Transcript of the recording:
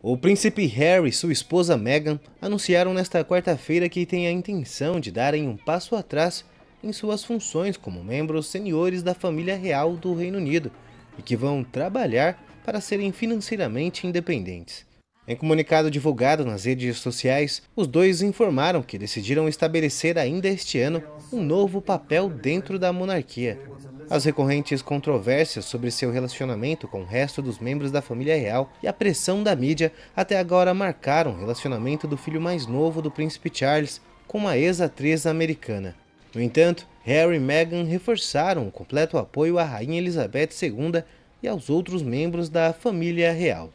O príncipe Harry e sua esposa Meghan anunciaram nesta quarta-feira que têm a intenção de darem um passo atrás em suas funções como membros seniores da família real do Reino Unido e que vão trabalhar para serem financeiramente independentes. Em comunicado divulgado nas redes sociais, os dois informaram que decidiram estabelecer ainda este ano um novo papel dentro da monarquia, as recorrentes controvérsias sobre seu relacionamento com o resto dos membros da família real e a pressão da mídia até agora marcaram o relacionamento do filho mais novo do príncipe Charles com uma ex-atriz americana. No entanto, Harry e Meghan reforçaram o completo apoio à rainha Elizabeth II e aos outros membros da família real.